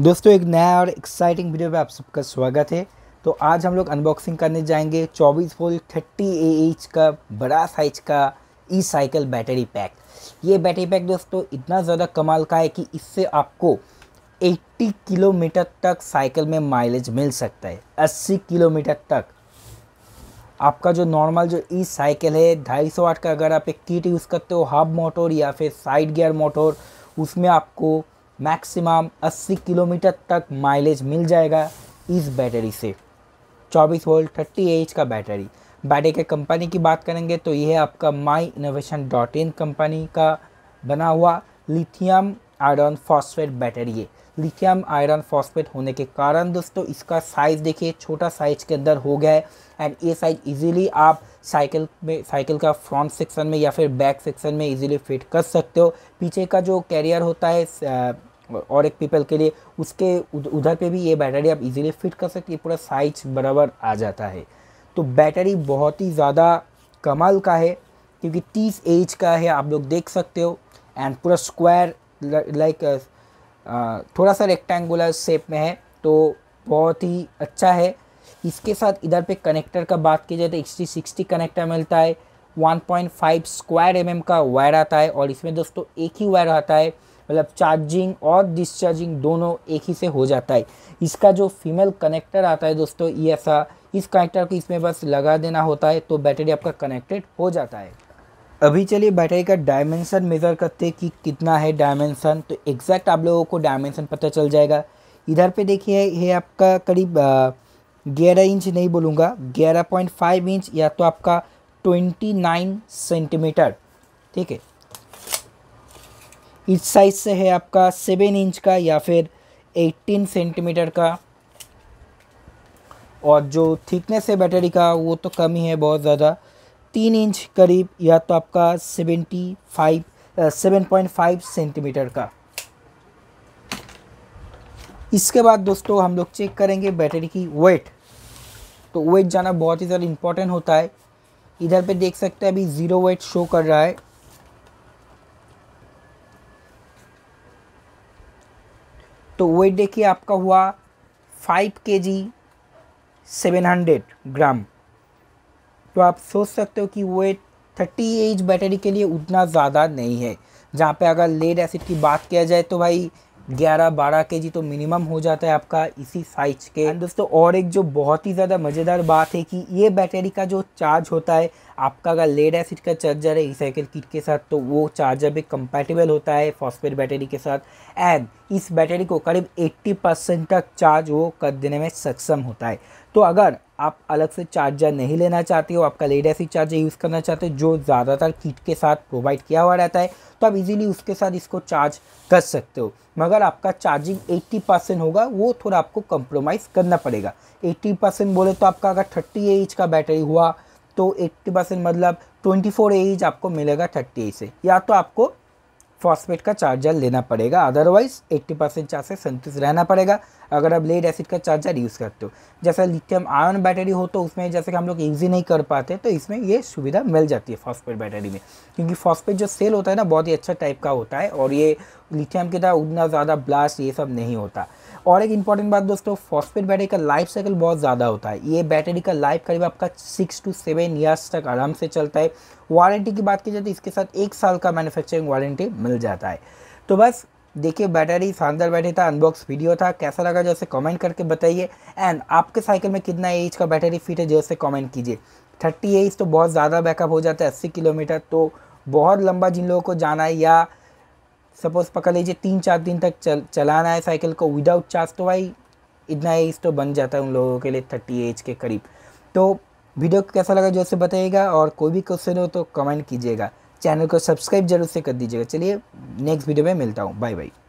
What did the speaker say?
दोस्तों एक नया और एक्साइटिंग वीडियो में आप सबका स्वागत है तो आज हम लोग अनबॉक्सिंग करने जाएंगे 24 वोल्ट 30 एच का बड़ा साइज का ई साइकिल बैटरी पैक ये बैटरी पैक दोस्तों इतना ज़्यादा कमाल का है कि इससे आपको 80 किलोमीटर तक साइकिल में माइलेज मिल सकता है 80 किलोमीटर तक आपका जो नॉर्मल जो ई साइकिल है ढाई सौ वाट का अगर आप एक किट यूज़ करते हो हाफ मोटर या फिर साइड गियर मोटर उसमें आपको मैक्सिमम 80 किलोमीटर तक माइलेज मिल जाएगा इस बैटरी से 24 वोल्ट 30 एच का बैटरी बैटरी के कंपनी की बात करेंगे तो यह आपका my innovation dot in company का बना हुआ लिथियम आयरन फॉस्फेट बैटरी है लिथियम आयरन फॉस्फेट होने के कारण दोस्तों इसका साइज़ देखिए छोटा साइज के अंदर हो गया है एंड ये साइज इजीली आप साइकिल में साइकिल का फ्रंट सेक्शन में या फिर बैक सेक्शन में इजीली फिट कर सकते हो पीछे का जो कैरियर होता है और एक पीपल के लिए उसके उधर पे भी ये बैटरी आप इजीली फिट कर सकते हैं पूरा साइज बराबर आ जाता है तो बैटरी बहुत ही ज़्यादा कमाल का है क्योंकि 30 एज का है आप लोग देख सकते हो एंड पूरा स्क्वायर लाइक थोड़ा सा रेक्टेंगुलर शेप में है तो बहुत ही अच्छा है इसके साथ इधर पे कनेक्टर का बात की जाए तो एक्सटी सिक्सटी कनेक्टर मिलता है 1.5 स्क्वायर एम का वायर आता है और इसमें दोस्तों एक ही वायर आता है मतलब चार्जिंग और डिस्चार्जिंग दोनों एक ही से हो जाता है इसका जो फीमेल कनेक्टर आता है दोस्तों ये ऐसा इस कनेक्टर को इसमें बस लगा देना होता है तो बैटरी आपका कनेक्टेड हो जाता है अभी चलिए बैटरी का डायमेंसन मेज़र करते हैं कि कितना है डायमेंसन तो एग्जैक्ट आप लोगों को डायमेंसन पता चल जाएगा इधर पे देखिए ये आपका करीब ग्यारह इंच नहीं बोलूँगा ग्यारह पॉइंट फाइव इंच या तो आपका ट्वेंटी नाइन सेंटीमीटर ठीक है इस साइज़ से है आपका सेवन इंच का या फिर एट्टीन सेंटीमीटर का और जो थिकनेस है बैटरी का वो तो कम ही है बहुत ज़्यादा तीन इंच करीब या तो आपका seventy five seven point five centimetre का इसके बाद दोस्तों हम लोग चेक करेंगे बैटरी की वेट तो वेट जाना बहुत ही ज़्यादा इम्पॉर्टेंट होता है इधर पे देख सकते हैं अभी ज़ीरो वेट शो कर रहा है तो वेट देखिए आपका हुआ फाइव के जी सेवन हंड्रेड ग्राम तो आप सोच सकते हो कि वेट थर्टी एज बैटरी के लिए उतना ज़्यादा नहीं है जहाँ पे अगर लेड एसिड की बात किया जाए तो भाई 11-12 के जी तो मिनिमम हो जाता है आपका इसी साइज के दोस्तों और एक जो बहुत ही ज़्यादा मज़ेदार बात है कि ये बैटरी का जो चार्ज होता है आपका अगर लेड एसिड का चार्जर है रिसाइकिल किट के साथ तो वो चार्जर भी कंपैटिबल होता है फॉस्फेट बैटरी के साथ एंड इस बैटरी को करीब 80 परसेंट तक चार्ज वो कर देने में सक्षम होता है तो अगर आप अलग से चार्जर नहीं लेना चाहते हो आपका लेडेसी चार्जर यूज़ करना चाहते हो जो ज़्यादातर किट के साथ प्रोवाइड किया हुआ रहता है तो आप इजीली उसके साथ इसको चार्ज कर सकते हो मगर आपका चार्जिंग 80 परसेंट होगा वो थोड़ा आपको कंप्रोमाइज़ करना पड़ेगा 80 परसेंट बोले तो आपका अगर 30 एज का बैटरी हुआ तो 80 परसेंट मतलब 24 एज आपको मिलेगा थर्टी से या तो आपको फॉस्फेट का चार्जर लेना पड़ेगा अदरवाइज 80 परसेंट चार्ज से संतुष्ट रहना पड़ेगा अगर आप लेड एसिड का चार्जर यूज़ करते हो जैसे लिथियम आयन बैटरी हो तो उसमें जैसे कि हम लोग यूज़ ही नहीं कर पाते तो इसमें ये सुविधा मिल जाती है फॉस्फेट बैटरी में क्योंकि फॉस्फेट जो सेल होता है ना बहुत ही अच्छा टाइप का होता है और ये लिथियम की तरह उतना ज़्यादा ब्लास्ट ये सब नहीं होता और एक इंपॉर्टेंट बात दोस्तों फॉस्फेट बैटरी का लाइफ साइकिल बहुत ज़्यादा होता है ये बैटरी का लाइफ करीब आपका सिक्स टू सेवन ईयर्स तक आराम से चलता है वारंटी की बात की जाए तो इसके साथ एक साल का मैनुफैक्चरिंग वारंटी मिल मिल जाता है तो बस देखिए बैटरी शानदार बैटरी था अनबॉक्स वीडियो था कैसा लगा जैसे कमेंट करके बताइए एंड आपके साइकिल में कितना एज का बैटरी फिट है जैसे कमेंट कीजिए थर्टी एज तो बहुत ज़्यादा बैकअप हो जाता है अस्सी किलोमीटर तो बहुत लंबा जिन लोगों को जाना है या सपोज़ पकड़ लीजिए तीन चार दिन तक चल चलाना है साइकिल को विदाउट चार्ज तो भाई इतना एज तो बन जाता है उन लोगों के लिए थर्टी एज के करीब तो वीडियो कैसा लगा जो से बताइएगा और कोई भी क्वेश्चन हो तो कमेंट कीजिएगा चैनल को सब्सक्राइब जरूर से कर दीजिएगा चलिए नेक्स्ट वीडियो में मिलता हूँ बाय बाय